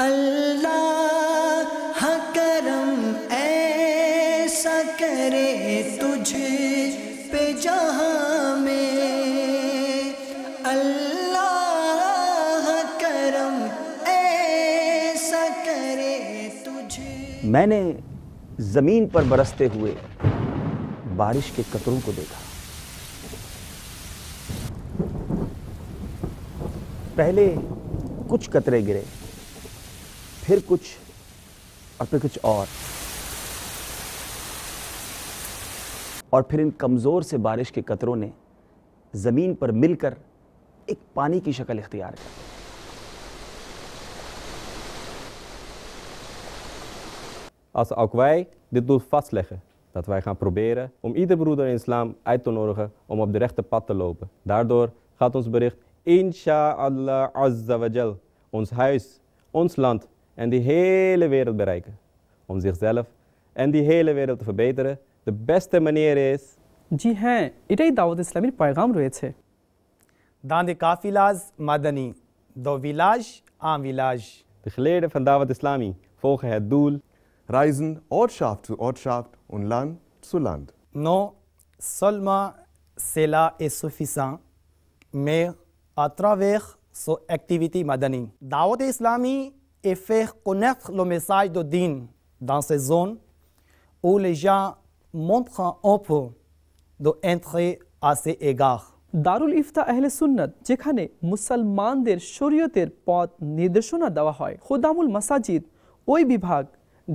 अल्लाह करम ऐसा करे तुझे पे जहाँ में अल्लाह करम ऐसा करे तुझे मैंने ज़मीन पर बरसते हुए बारिश के कतरों को देखा पहले कुछ कतरे गिरे फिर कुछ और फिर कुछ और और फिर इन कमज़ोर से बारिश के कतरों ने ज़मीन पर मिलकर एक पानी की शक्ल इख्तियार कर Als ook wij dit doel vastleggen, dat wij gaan proberen om ieder broeder in islam uit te nodigen om op de rechte pad te lopen. Daardoor gaat ons bericht, insha'Allah azza wa jal, ons huis, ons land en die hele wereld bereiken. Om zichzelf en die hele wereld te verbeteren. De beste manier is. জি হ্যাঁ এটাই দাওয়াত ইসলামের পয়গাম Dan de kafila's madani, do village aan village. De geleerden van Dawat Islami volgen het doel. Reizen ortschaft zu ortschaft en land zu land. No, solma cela est suffisant, mais à travers son activité madani. Dawat Islami effet connaître le message de Dieu dans ces zones où les gens montrent un peu d'entrée à ces égards. দারুল ইফতা আহলে সুন্নত যেখানে মুসলমানদের শরীয়তের পথ নির্দেশনা দেওয়া হয় খোদামুল মাসাজিদ ওই বিভাগ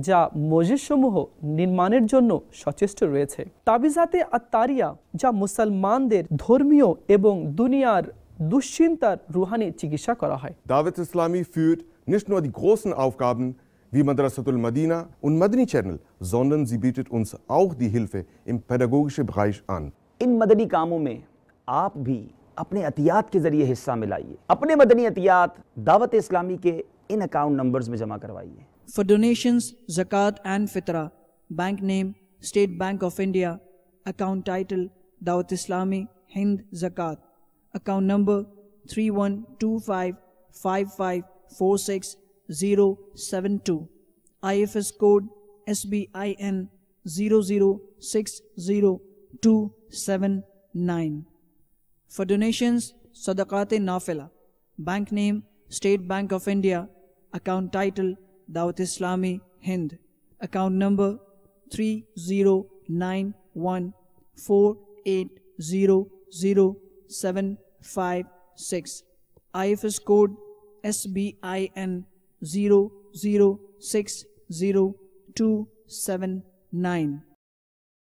যা মসজিদসমূহ নির্মাণের জন্য সচেষ্ট রয়েছে তাবিজাতে আত্মারিয়া যা মুসলমানদের ধর্মীয় এবং দুনিয়ার দুশ্চিন্তার রুহানি চিকিৎসা করা হয় দাওয়াত ইসলামী ফিউড nicht nur die großen Aufgaben wie Madrasatul Madina und Madani Channel, sondern sie bietet uns auch die Hilfe im pädagogischen Bereich an. In Madani Kamon mein आप भी अपने अतियात के ज़रिए हिस्सा मिलाइए अपने मदनी अतियात दावत इस्लामी के इन अकाउंट नंबर्स में जमा करवाइए फॉर डोनेशंस जक़ात एंड फितरा bank name State Bank of India account title Dawat Islami Hind जक़ात account number three 46072. IFS code SBIN 0060279. For donations, Sadaqat-e Nafila. Bank name State Bank of India. Account title Dawat Islami Hind. Account number 3091480756. IFS code SBIN 00602279.